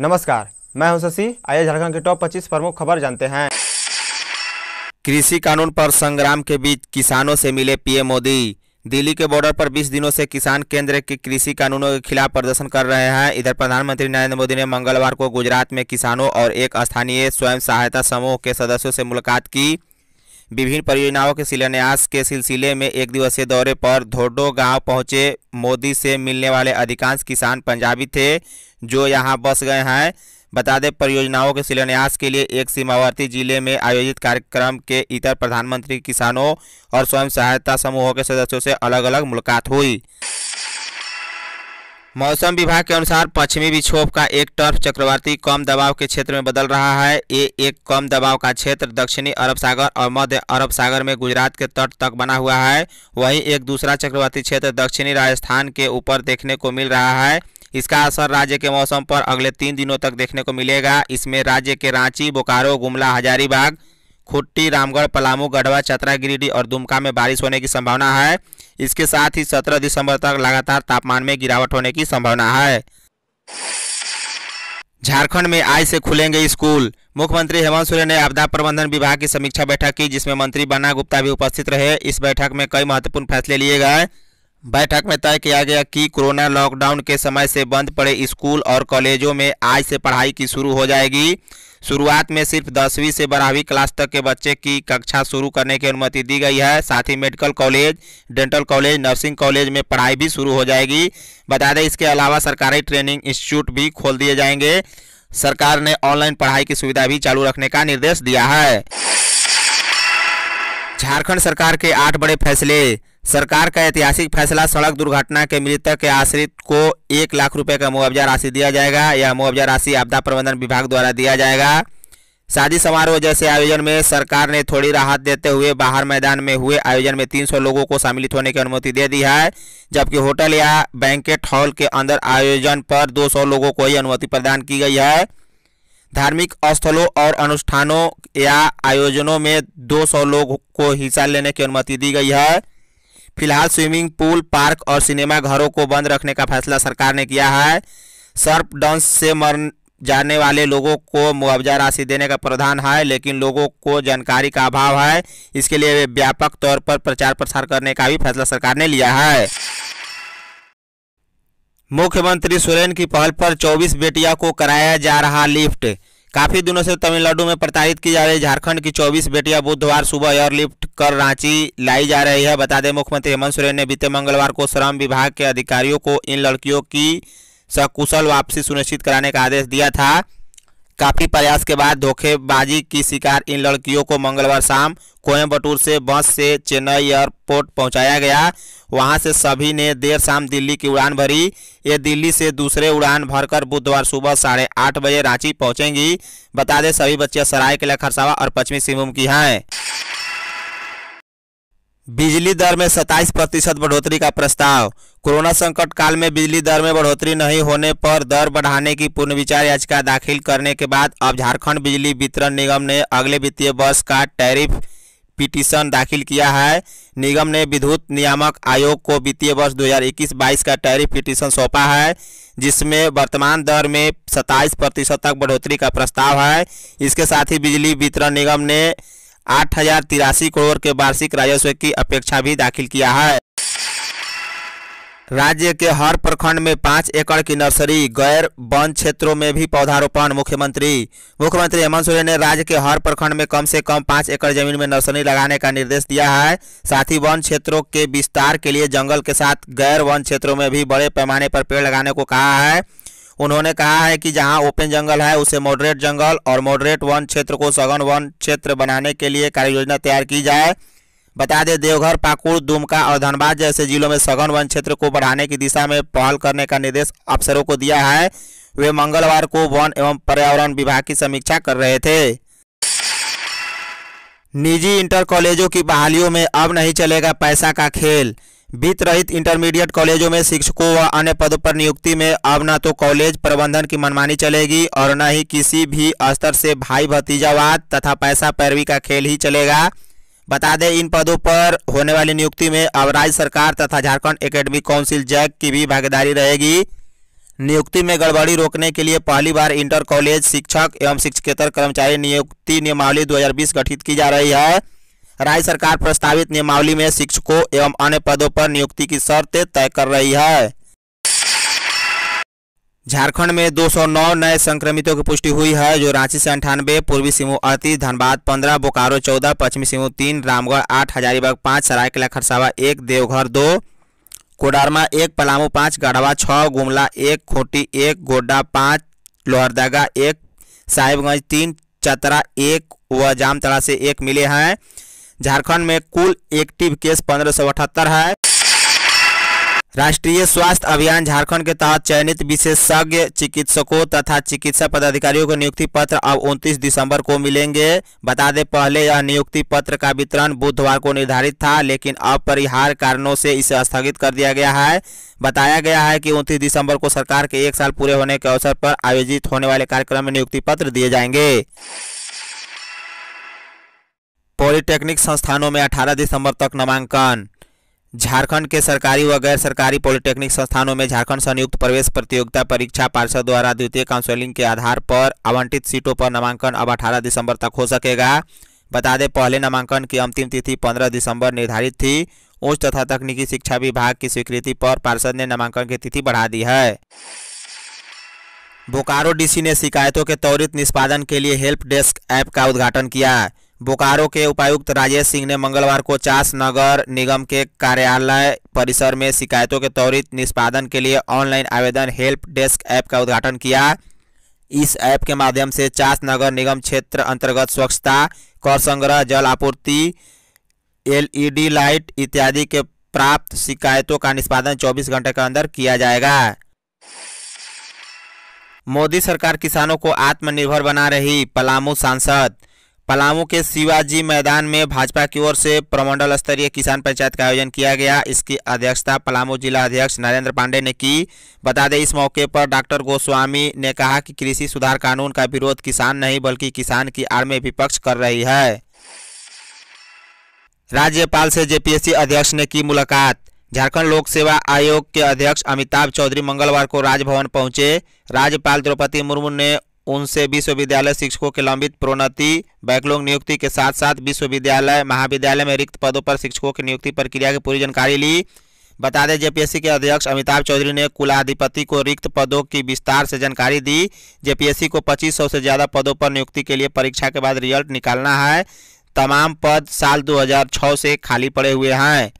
नमस्कार मैं हूं शशि आइए झारखंड के टॉप 25 प्रमुख खबर जानते हैं कृषि कानून पर संग्राम के बीच किसानों से मिले पीएम मोदी दिल्ली के बॉर्डर पर 20 दिनों से किसान केंद्र के कृषि कानूनों के खिलाफ प्रदर्शन कर रहे हैं इधर प्रधानमंत्री नरेंद्र मोदी ने मंगलवार को गुजरात में किसानों और एक स्थानीय स्वयं सहायता समूह के सदस्यों से मुलाकात की विभिन्न परियोजनाओं के शिलान्यास के सिलसिले में एक दिवसीय दौरे पर धोडो गांव पहुंचे मोदी से मिलने वाले अधिकांश किसान पंजाबी थे जो यहां बस गए हैं बता दें परियोजनाओं के शिलान्यास के लिए एक सीमावर्ती जिले में आयोजित कार्यक्रम के इतर प्रधानमंत्री किसानों और स्वयं सहायता समूहों के सदस्यों से अलग अलग मुलाकात हुई मौसम विभाग के अनुसार पश्चिमी विक्षोभ का एक टर्फ चक्रवाती कम दबाव के क्षेत्र में बदल रहा है ये एक कम दबाव का क्षेत्र दक्षिणी अरब सागर और मध्य अरब सागर में गुजरात के तट तक बना हुआ है वहीं एक दूसरा चक्रवाती क्षेत्र दक्षिणी राजस्थान के ऊपर देखने को मिल रहा है इसका असर राज्य के मौसम पर अगले तीन दिनों तक देखने को मिलेगा इसमें राज्य के रांची बोकारो गुमला हजारीबाग खुट्टी रामगढ़ पलामू गढ़वा चतरा गिरिडीह और दुमका में बारिश होने की संभावना है इसके साथ ही सत्रह दिसंबर तक लगातार तापमान में गिरावट होने की संभावना है झारखंड में आज से खुलेंगे स्कूल मुख्यमंत्री हेमंत सोरेन ने आपदा प्रबंधन विभाग की समीक्षा बैठक की जिसमें मंत्री बन्ना गुप्ता भी उपस्थित रहे इस बैठक में कई महत्वपूर्ण फैसले लिए गए बैठक में तय किया गया कि कोरोना लॉकडाउन के समय से बंद पड़े स्कूल और कॉलेजों में आज से पढ़ाई की शुरू हो जाएगी शुरुआत में सिर्फ दसवीं से बारहवीं क्लास तक के बच्चे की कक्षा शुरू करने की अनुमति दी गई है साथ ही medical college dental college nursing college में पढ़ाई भी शुरू हो जाएगी बता दें इसके अलावा सरकारी ट्रेनिंग इंस्टीट्यूट भी खोल दिए जाएंगे सरकार ने ऑनलाइन पढ़ाई की सुविधा भी चालू रखने का निर्देश दिया है झारखंड सरकार के आठ बड़े फैसले सरकार का ऐतिहासिक फैसला सड़क दुर्घटना के मृतक के आश्रित को एक लाख रुपए का मुआवजा राशि दिया जाएगा यह मुआवजा राशि आपदा प्रबंधन विभाग द्वारा दिया जाएगा शादी समारोह जैसे आयोजन में सरकार ने थोड़ी राहत देते हुए बाहर मैदान में हुए आयोजन में 300 लोगों को सम्मिलित होने की अनुमति दे दी है जबकि होटल या बैंकेट हॉल के अंदर आयोजन पर 200 लोगों को ही अनुमति प्रदान की गई है धार्मिक स्थलों और अनुष्ठानों या आयोजनों में 200 लोग को हिस्सा लेने की अनुमति दी गई है फिलहाल स्विमिंग पूल पार्क और सिनेमा घरों को बंद रखने का फैसला सरकार ने किया है सर्प डांस से मर जाने वाले लोगों को मुआवजा राशि देने का प्रावधान है लेकिन लोगों को जानकारी का अभाव है इसके लिए व्यापक तौर पर प्रचार प्रसार करने का भी फैसला सरकार ने लिया है मुख्यमंत्री सोरेन की पहल पर 24 बेटिया को कराया जा रहा लिफ्ट काफी दिनों से तमिलनाडु में प्रताड़ित की जा रही झारखंड की 24 बेटियां बुधवार सुबह एयरलिफ्ट कर रांची लाई जा रही है बता दें मुख्यमंत्री हेमंत सोरेन ने बीते मंगलवार को श्रम विभाग के अधिकारियों को इन लड़कियों की सकुशल वापसी सुनिश्चित कराने का आदेश दिया था काफी प्रयास के बाद धोखेबाजी की शिकार इन लड़कियों को मंगलवार शाम कोयम्बटूर से बस से चेन्नई एयरपोर्ट पहुंचाया गया वहां से सभी ने देर शाम दिल्ली की उड़ान भरी ये दिल्ली से दूसरे उड़ान भरकर बुधवार सुबह साढ़े आठ बजे रांची पहुंचेंगी बता दें सभी बच्चियां सरायकेला खरसावा और पश्चिमी सिंहभूम की हैं बिजली दर में 27 प्रतिशत बढ़ोतरी का प्रस्ताव कोरोना संकट काल में बिजली दर में बढ़ोतरी नहीं होने पर दर बढ़ाने की पुनर्विचार याचिका दाखिल करने के बाद अब झारखंड बिजली वितरण निगम ने अगले वित्तीय वर्ष का टैरिफ पिटीशन दाखिल किया है निगम ने विद्युत नियामक आयोग को वित्तीय वर्ष 2021-22 का टैरिफ पिटीशन सौंपा है जिसमें वर्तमान दर में 27 प्रतिशत तक बढ़ोतरी का प्रस्ताव है इसके साथ ही बिजली वितरण निगम ने आठ हजार तिरासी करोड़ के वार्षिक राजस्व की अपेक्षा भी दाखिल किया है राज्य के हर प्रखंड में पाँच एकड़ की नर्सरी गैर वन क्षेत्रों में भी पौधारोपण मुख्यमंत्री मुख्यमंत्री हेमंत सोरेन ने राज्य के हर प्रखंड में कम से कम पाँच एकड़ जमीन में नर्सरी लगाने का निर्देश दिया है साथ ही वन क्षेत्रों के विस्तार के लिए जंगल के साथ गैर वन क्षेत्रों में भी बड़े पैमाने पर पेड़ लगाने को कहा है उन्होंने कहा है कि जहां ओपन जंगल है उसे मॉडरेट जंगल और मॉडरेट वन क्षेत्र को सघन वन क्षेत्र बनाने के लिए कार्ययोजना तैयार की जाए बता दें देवघर पाकुड़ दुमका और धनबाद जैसे जिलों में सघन वन क्षेत्र को बढ़ाने की दिशा में पहल करने का निर्देश अफसरों को दिया है वे मंगलवार को वन एवं पर्यावरण विभाग की समीक्षा कर रहे थे निजी इंटर कॉलेजों की बहालियों में अब नहीं चलेगा पैसा का खेल वित्त रहित इंटरमीडिएट कॉलेजों में शिक्षकों व अन्य पदों पर नियुक्ति में अब न तो कॉलेज प्रबंधन की मनमानी चलेगी और न ही किसी भी स्तर से भाई भतीजावाद तथा पैसा पैरवी का खेल ही चलेगा बता दें इन पदों पर होने वाली नियुक्ति में अब राज्य सरकार तथा झारखंड एकेडमिक काउंसिल जैक की भी भागीदारी रहेगी नियुक्ति में गड़बड़ी रोकने के लिए पहली बार इंटर कॉलेज शिक्षक एवं शिक्षकेतर कर्मचारी नियुक्ति नियमावली 2020 गठित की जा रही है राज्य सरकार प्रस्तावित नियमावली में शिक्षकों एवं अन्य पदों पर नियुक्ति की शर्तें तय कर रही है झारखंड में 209 नए संक्रमितों की पुष्टि हुई है जो रांची से अंठानवे पूर्वी सिंहू अड़तीस धनबाद पंद्रह बोकारो चौदह पश्चिमी सिंहू तीन रामगढ़ आठ हजारीबाग पांच सरायकला खरसावा एक देवघर दो कोडारमा एक पलामू पाँच गढ़वा छह गुमला एक खोटी एक गोड्डा पाँच लोहरदगा एक साहिबगंज तीन चतरा एक व जामतड़ा से एक मिले हैं झारखंड में कुल एक्टिव केस पंद्रह है राष्ट्रीय स्वास्थ्य अभियान झारखंड के तहत चयनित विशेषज्ञ चिकित्सकों तथा चिकित्सा पदाधिकारियों को नियुक्ति पत्र अब 29 दिसंबर को मिलेंगे बता दें पहले यह नियुक्ति पत्र का वितरण बुधवार को निर्धारित था लेकिन परिहार कारणों से इसे स्थगित कर दिया गया है बताया गया है कि 29 दिसंबर को सरकार के एक साल पूरे होने के अवसर पर आयोजित होने वाले कार्यक्रम में नियुक्ति पत्र दिए जाएंगे पॉलिटेक्निक संस्थानों में 18 दिसंबर तक नामांकन झारखंड के सरकारी व गैर सरकारी पॉलिटेक्निक संस्थानों में झारखंड संयुक्त प्रवेश प्रतियोगिता परीक्षा पार्षद द्वारा द्वितीय काउंसलिंग के आधार पर आवंटित सीटों पर नामांकन अब 18 दिसंबर तक हो सकेगा बता दें पहले नामांकन की अंतिम तिथि 15 दिसंबर निर्धारित थी उच्च तथा तकनीकी शिक्षा विभाग की स्वीकृति पर पार्षद ने नामांकन की तिथि बढ़ा दी है बोकारो डीसी ने शिकायतों के त्वरित निष्पादन के लिए हेल्प डेस्क ऐप का उद्घाटन किया बोकारो के उपायुक्त राजेश सिंह ने मंगलवार को चास नगर निगम के कार्यालय परिसर में शिकायतों के त्वरित निष्पादन के लिए ऑनलाइन आवेदन हेल्प डेस्क ऐप का उद्घाटन किया इस ऐप के माध्यम से चास नगर निगम क्षेत्र अंतर्गत स्वच्छता कर संग्रह जल आपूर्ति एलईडी लाइट इत्यादि के प्राप्त शिकायतों का निष्पादन 24 घंटे के अंदर किया जाएगा मोदी सरकार किसानों को आत्मनिर्भर बना रही पलामू सांसद पलामू के शिवाजी मैदान में भाजपा की ओर से प्रमंडल स्तरीय किसान पंचायत का आयोजन किया गया इसकी अध्यक्षता पलामू जिला अध्यक्ष नरेंद्र पांडे ने की बता दें इस मौके पर डॉक्टर गोस्वामी ने कहा कि कृषि सुधार कानून का विरोध किसान नहीं बल्कि किसान की आड़ में विपक्ष कर रही है राज्यपाल से जेपीएससी अध्यक्ष ने की मुलाकात झारखंड लोक सेवा आयोग के अध्यक्ष अमिताभ चौधरी मंगलवार को राजभवन पहुंचे राज्यपाल द्रौपदी मुर्मू ने उनसे विश्वविद्यालय शिक्षकों के लंबित प्रोन्नति बैकलॉग नियुक्ति के साथ साथ विश्वविद्यालय महाविद्यालय में रिक्त पदों पर शिक्षकों की नियुक्ति प्रक्रिया की पूरी जानकारी ली बता दें जेपीएससी के अध्यक्ष अमिताभ चौधरी ने कुलाधिपति को रिक्त पदों की विस्तार से जानकारी दी जेपीएससी को 2500 से ज़्यादा पदों पर नियुक्ति के लिए परीक्षा के बाद रिजल्ट निकालना है तमाम पद साल 2006 से खाली पड़े हुए हैं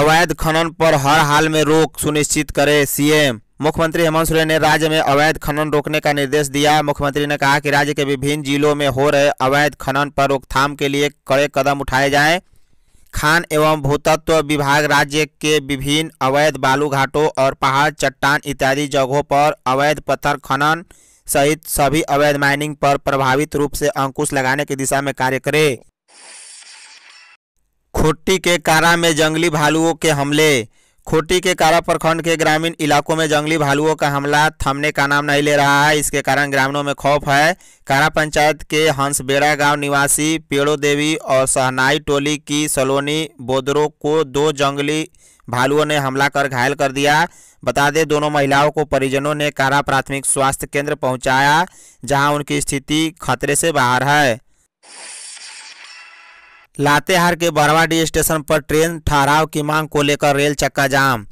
अवैध खनन पर हर हाल में रोक सुनिश्चित करे सीएम मुख्यमंत्री हेमंत सोरेन ने राज्य में अवैध खनन रोकने का निर्देश दिया मुख्यमंत्री ने कहा कि राज्य के विभिन्न जिलों में हो रहे अवैध खनन पर रोकथाम के लिए कड़े कदम उठाए जाएं खान एवं भूतत्व विभाग राज्य के विभिन्न अवैध बालू घाटों और पहाड़ चट्टान इत्यादि जगहों पर अवैध पत्थर खनन सहित सभी अवैध माइनिंग पर प्रभावित रूप से अंकुश लगाने की दिशा में कार्य करे खुट्टी के कारा में जंगली भालुओं के हमले खोटी के कारा प्रखंड के ग्रामीण इलाकों में जंगली भालुओं का हमला थमने का नाम नहीं ले रहा है इसके कारण ग्रामीणों में खौफ है कारा पंचायत के हंसबेड़ा गांव निवासी पेड़ो देवी और सहनाई टोली की सलोनी बोदरों को दो जंगली भालुओं ने हमला कर घायल कर दिया बता दें दोनों महिलाओं को परिजनों ने कारा प्राथमिक स्वास्थ्य केंद्र पहुँचाया जहाँ उनकी स्थिति खतरे से बाहर है लातेहार के बरवाडी स्टेशन पर ट्रेन ठहराव की मांग को लेकर रेल चक्का जाम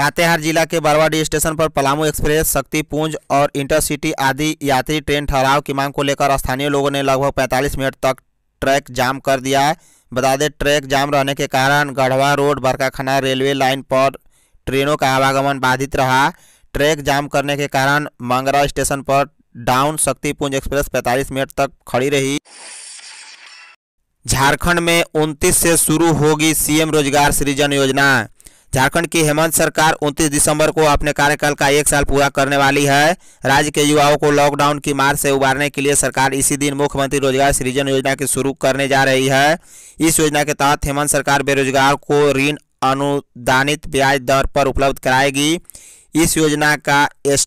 लातेहार जिला के बरवाडी स्टेशन पर पलामू एक्सप्रेस शक्तिपुंज और इंटरसिटी आदि यात्री ट्रेन ठहराव की मांग को लेकर स्थानीय लोगों ने लगभग 45 मिनट तक ट्रैक जाम कर दिया है बता दें ट्रैक जाम रहने के कारण Garhwa road Barkakana railway line पर ट्रेनों का आवागमन बाधित रहा ट्रैक जाम करने के कारण मंगरा स्टेशन पर डाउन शक्तिपुंज एक्सप्रेस पैंतालीस मिनट तक खड़ी रही झारखंड में 29 से शुरू होगी सीएम रोजगार सृजन योजना झारखंड की हेमंत सरकार 29 दिसंबर को अपने कार्यकाल का एक साल पूरा करने वाली है राज्य के युवाओं को लॉकडाउन की मार से उबारने के लिए सरकार इसी दिन मुख्यमंत्री रोजगार सृजन योजना की शुरू करने जा रही है इस योजना के तहत हेमंत सरकार बेरोजगार को ऋण अनुदानित ब्याज दर पर उपलब्ध कराएगी इस योजना का एस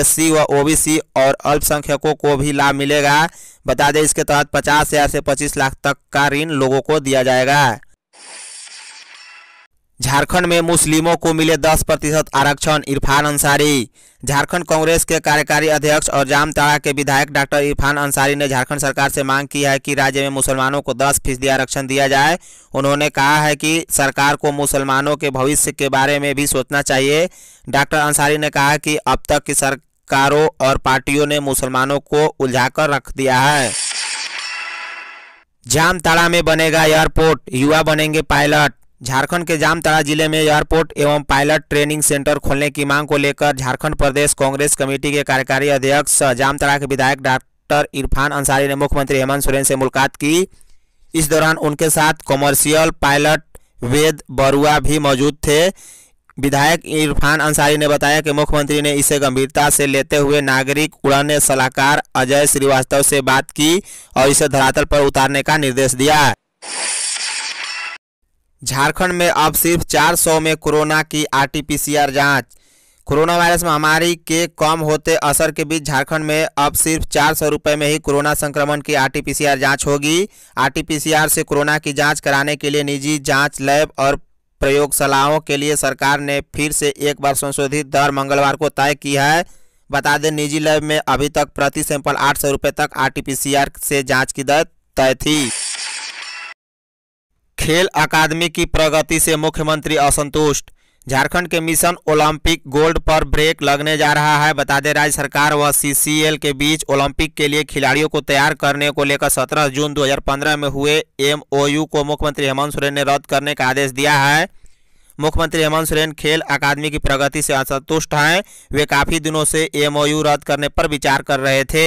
एससी व ओबीसी और अल्पसंख्यकों को भी लाभ मिलेगा बता दें इसके तहत पचास हज़ार से पच्चीस लाख तक का ऋण लोगों को दिया जाएगा झारखंड में मुस्लिमों को मिले 10 प्रतिशत आरक्षण इरफान अंसारी झारखंड कांग्रेस के कार्यकारी अध्यक्ष और जामताड़ा के विधायक डॉक्टर इरफान अंसारी ने झारखंड सरकार से मांग की है कि राज्य में मुसलमानों को 10 फीसदी आरक्षण दिया जाए उन्होंने कहा है कि सरकार को मुसलमानों के भविष्य के बारे में भी सोचना चाहिए डॉक्टर अंसारी ने कहा कि अब तक की सरकारों और पार्टियों ने मुसलमानों को उलझाकर रख दिया है जामताड़ा में बनेगा एयरपोर्ट युवा बनेंगे पायलट झारखंड के जामताड़ा जिले में एयरपोर्ट एवं पायलट ट्रेनिंग सेंटर खोलने की मांग को लेकर झारखंड प्रदेश कांग्रेस कमेटी के कार्यकारी अध्यक्ष जामताड़ा के विधायक डॉक्टर इरफान अंसारी ने मुख्यमंत्री हेमंत सोरेन से मुलाकात की इस दौरान उनके साथ कॉमर्शियल पायलट वेद बरुआ भी मौजूद थे विधायक इरफान अंसारी ने बताया कि मुख्यमंत्री ने इसे गंभीरता से लेते हुए नागरिक उड़ने सलाहकार अजय श्रीवास्तव से बात की और इसे धरातल पर उतारने का निर्देश दिया झारखंड में अब सिर्फ 400 में कोरोना की आरटीपीसीआर जांच कोरोना वायरस महामारी के कम होते असर के बीच झारखंड में अब सिर्फ चार सौ रुपये में ही कोरोना संक्रमण की आरटीपीसीआर जांच होगी आरटीपीसीआर से कोरोना की जांच कराने के लिए निजी जांच लैब और प्रयोगशालाओं के लिए सरकार ने फिर से एक बार संशोधित दर मंगलवार को तय की है बता दें निजी लैब में अभी तक प्रति सैंपल आठ सौ रुपये तक आर से जाँच की दर तय थी खेल अकादमी की प्रगति से मुख्यमंत्री असंतुष्ट झारखंड के मिशन ओलंपिक गोल्ड पर ब्रेक लगने जा रहा है बता दें राज्य सरकार व सीसीएल के बीच ओलंपिक के लिए खिलाड़ियों को तैयार करने को लेकर 17 जून 2015 में हुए एमओयू को मुख्यमंत्री हेमंत सोरेन ने रद्द करने का आदेश दिया है मुख्यमंत्री हेमंत सोरेन खेल अकादमी की प्रगति से असंतुष्ट हैं वे काफ़ी दिनों से एम रद्द करने पर विचार कर रहे थे